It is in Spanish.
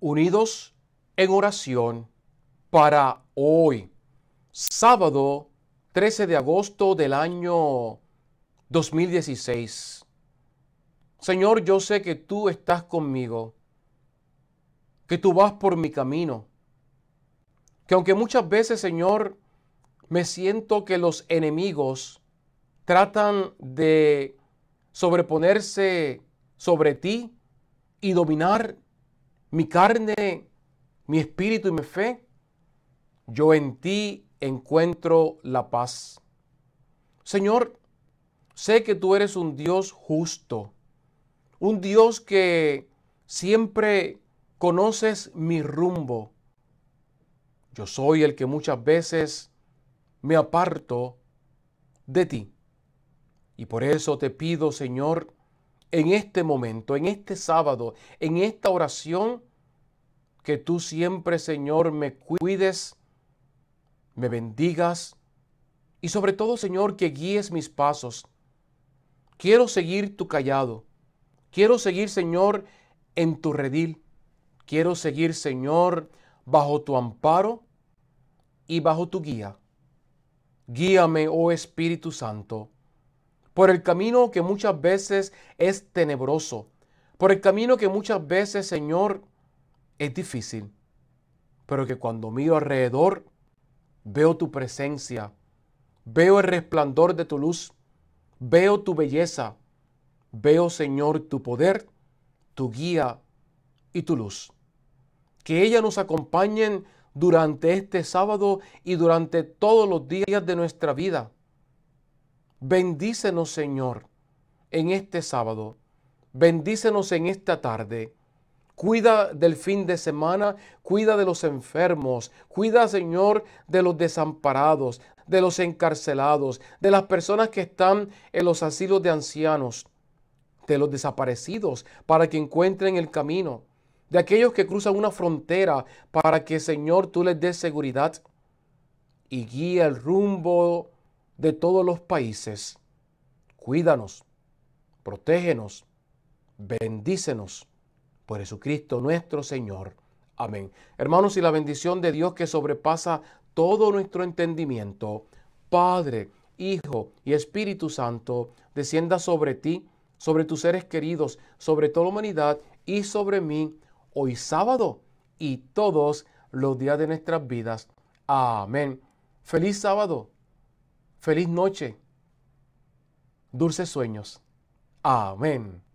unidos en oración para hoy, sábado 13 de agosto del año 2016. Señor, yo sé que tú estás conmigo, que tú vas por mi camino, que aunque muchas veces, Señor, me siento que los enemigos tratan de sobreponerse sobre ti y dominar mi carne, mi espíritu y mi fe, yo en ti encuentro la paz. Señor, sé que tú eres un Dios justo, un Dios que siempre conoces mi rumbo. Yo soy el que muchas veces me aparto de ti. Y por eso te pido, Señor, en este momento, en este sábado, en esta oración, que tú siempre, Señor, me cuides, me bendigas y sobre todo, Señor, que guíes mis pasos. Quiero seguir tu callado. Quiero seguir, Señor, en tu redil. Quiero seguir, Señor, bajo tu amparo y bajo tu guía. Guíame, oh Espíritu Santo, por el camino que muchas veces es tenebroso, por el camino que muchas veces, Señor, es difícil, pero que cuando miro alrededor, veo tu presencia, veo el resplandor de tu luz, veo tu belleza, veo, Señor, tu poder, tu guía y tu luz. Que ella nos acompañen durante este sábado y durante todos los días de nuestra vida. Bendícenos, Señor, en este sábado. Bendícenos en esta tarde Cuida del fin de semana, cuida de los enfermos, cuida, Señor, de los desamparados, de los encarcelados, de las personas que están en los asilos de ancianos, de los desaparecidos, para que encuentren el camino, de aquellos que cruzan una frontera, para que, Señor, tú les des seguridad y guía el rumbo de todos los países. Cuídanos, protégenos, bendícenos por Jesucristo nuestro Señor. Amén. Hermanos, y la bendición de Dios que sobrepasa todo nuestro entendimiento, Padre, Hijo y Espíritu Santo, descienda sobre ti, sobre tus seres queridos, sobre toda la humanidad y sobre mí, hoy sábado y todos los días de nuestras vidas. Amén. Feliz sábado. Feliz noche. Dulces sueños. Amén.